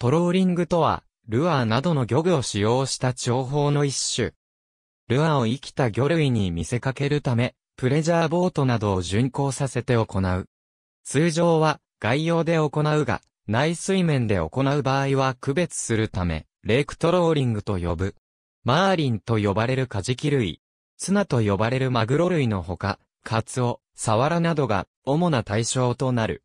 トローリングとは、ルアーなどの漁具を使用した情報の一種。ルアーを生きた魚類に見せかけるため、プレジャーボートなどを巡航させて行う。通常は外洋で行うが、内水面で行う場合は区別するため、レークトローリングと呼ぶ。マーリンと呼ばれるカジキ類、ツナと呼ばれるマグロ類のほか、カツオ、サワラなどが主な対象となる。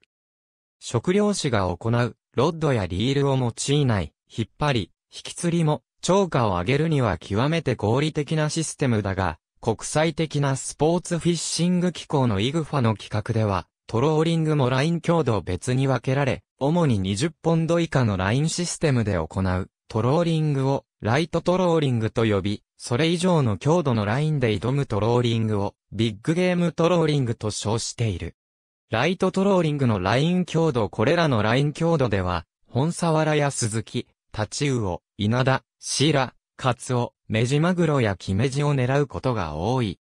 食料師が行うロッドやリールを用いない、引っ張り、引き釣りも、超過を上げるには極めて合理的なシステムだが、国際的なスポーツフィッシング機構のイグファの企画では、トローリングもライン強度別に分けられ、主に20ポンド以下のラインシステムで行う、トローリングを、ライトトローリングと呼び、それ以上の強度のラインで挑むトローリングを、ビッグゲームトローリングと称している。ライトトローリングのライン強度これらのライン強度では、本ワらや鈴木、タチウオ、稲田、シラ、カツオ、メジマグロやキメジを狙うことが多い。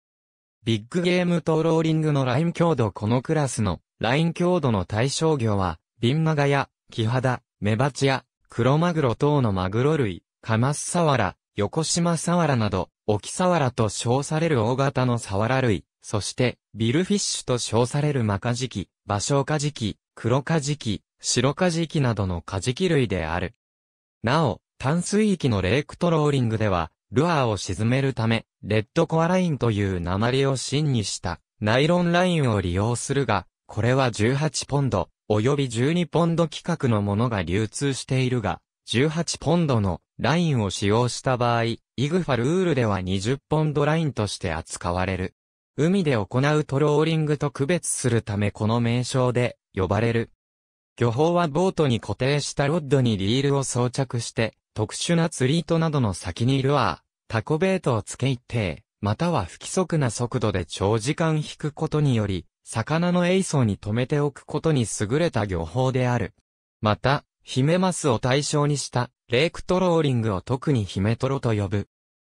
ビッグゲームトローリングのライン強度このクラスのライン強度の対象魚は、ビンマガや、キハダ、メバチヤ、クロマグロ等のマグロ類、カマスサワラ、横島サワラなど、沖サワラと称される大型のサワラ類、そして、ビルフィッシュと称されるマカジキ、バショウカジキ、黒カジキ、白カジキなどのカジキ類である。なお、淡水域のレイクトローリングでは、ルアーを沈めるため、レッドコアラインという鉛を芯にしたナイロンラインを利用するが、これは18ポンド、および12ポンド規格のものが流通しているが、18ポンドのラインを使用した場合、イグファルールでは20ポンドラインとして扱われる。海で行うトローリングと区別するためこの名称で呼ばれる。漁法はボートに固定したロッドにリールを装着して、特殊な釣り糸などの先にルアー、タコベートを付け一定、または不規則な速度で長時間引くことにより、魚の栄層に止めておくことに優れた漁法である。また、ヒメマスを対象にした、レイクトローリングを特にヒメトロと呼ぶ。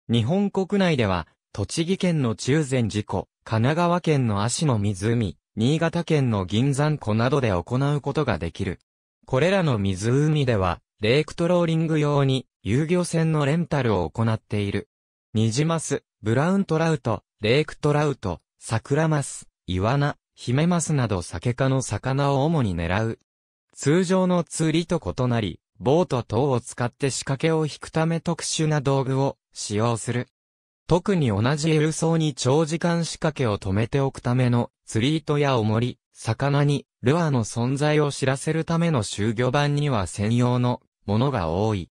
日本国内では、栃木県の中禅寺湖、神奈川県の足の湖、新潟県の銀山湖などで行うことができる。これらの湖では、レイクトローリング用に遊漁船のレンタルを行っている。ニジマス、ブラウントラウト、レイクトラウト、サクラマス、イワナ、ヒメマスなど酒科の魚を主に狙う。通常の釣りと異なり、ボート等を使って仕掛けを引くため特殊な道具を使用する。特に同じソーに長時間仕掛けを止めておくための、釣り糸や重り、魚に、ルアーの存在を知らせるための就魚板には専用のものが多い。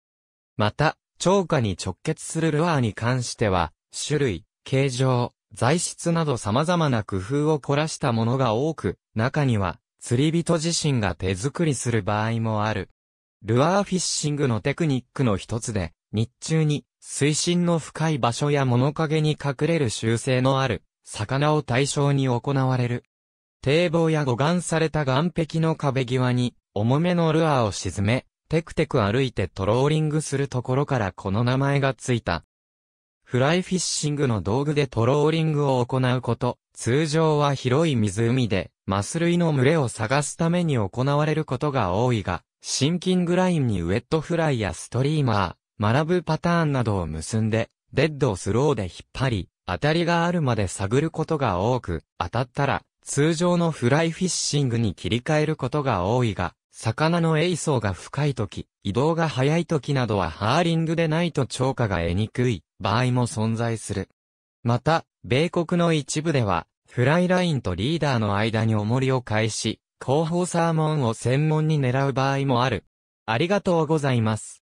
また、超過に直結するルアーに関しては、種類、形状、材質など様々な工夫を凝らしたものが多く、中には、釣り人自身が手作りする場合もある。ルアーフィッシングのテクニックの一つで、日中に水深の深い場所や物陰に隠れる習性のある、魚を対象に行われる。堤防や護岸された岸壁の壁際に、重めのルアーを沈め、テクテク歩いてトローリングするところからこの名前がついた。フライフィッシングの道具でトローリングを行うこと、通常は広い湖で、マス類の群れを探すために行われることが多いが、シンキングラインにウェットフライやストリーマー、学ぶパターンなどを結んで、デッドをスローで引っ張り、当たりがあるまで探ることが多く、当たったら、通常のフライフィッシングに切り替えることが多いが、魚の栄層が深い時、移動が早い時などはハーリングでないと超過が得にくい場合も存在する。また、米国の一部では、フライラインとリーダーの間に重りを返し、後方サーモンを専門に狙う場合もある。ありがとうございます。